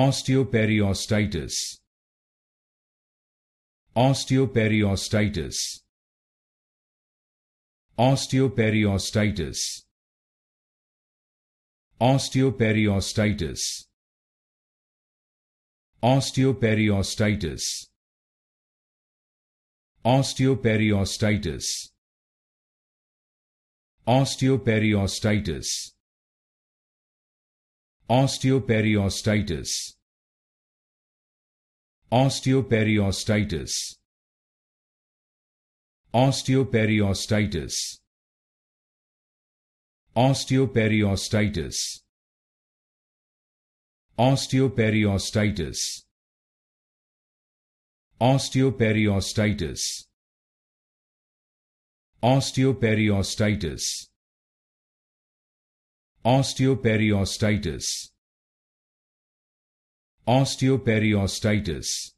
osteoperiostitis osteoperiostitis osteoperiostitis osteoperiostitis osteoperiostitis osteoperiostitis osteoperiostitis osteoperiostitis osteoperiostitis osteoperiostitis osteoperiostitis osteoperiostitis osteoperiostitis osteoperiostitis osteoperiostitis osteoperiostitis